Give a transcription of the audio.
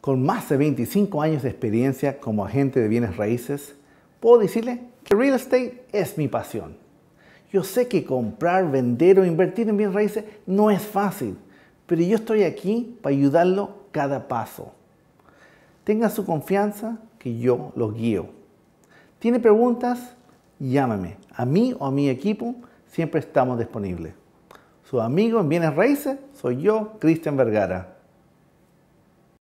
con más de 25 años de experiencia como agente de bienes raíces, puedo decirle que real estate es mi pasión. Yo sé que comprar, vender o invertir en bienes raíces no es fácil, pero yo estoy aquí para ayudarlo cada paso. Tenga su confianza que yo lo guío. ¿Tiene preguntas? Llámame. A mí o a mi equipo siempre estamos disponibles. Su amigo en bienes raíces soy yo, Cristian Vergara.